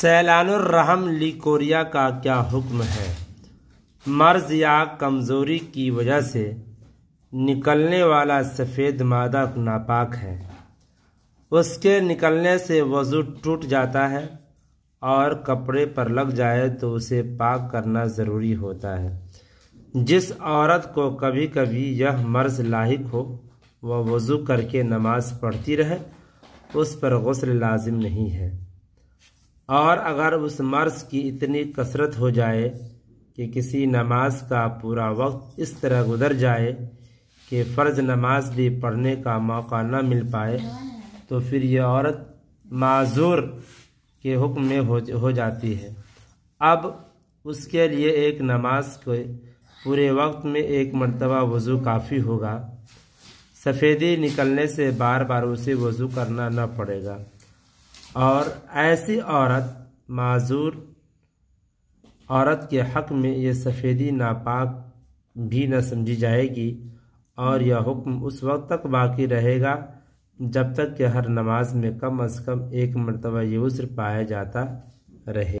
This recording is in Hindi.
सैलानरहम लिकोरिया का क्या हुक्म है मर्ज या कमज़ोरी की वजह से निकलने वाला सफ़ेद मादा नापाक है उसके निकलने से वज़ू टूट जाता है और कपड़े पर लग जाए तो उसे पाक करना ज़रूरी होता है जिस औरत को कभी कभी यह मर्ज लाक हो वह वज़ू करके नमाज़ पढ़ती रहे उस पर गसल लाजिम नहीं है और अगर उस मर्ज की इतनी कसरत हो जाए कि किसी नमाज का पूरा वक्त इस तरह गुजर जाए कि फ़र्ज़ नमाज भी पढ़ने का मौका न मिल पाए तो फिर यह औरत माजूर के हुक्म में हो हो जाती है अब उसके लिए एक नमाज को पूरे वक्त में एक मरतबा वज़ू काफ़ी होगा सफ़ेदी निकलने से बार बार उसे वज़ू करना न पड़ेगा और ऐसी औरत माजूर औरत के हक़ में ये सफ़ेदी नापाक भी न समझी जाएगी और यह हुक्म उस वक्त तक बाकी रहेगा जब तक कि हर नमाज में कम अज़ कम एक मरतबा ये पाया जाता रहे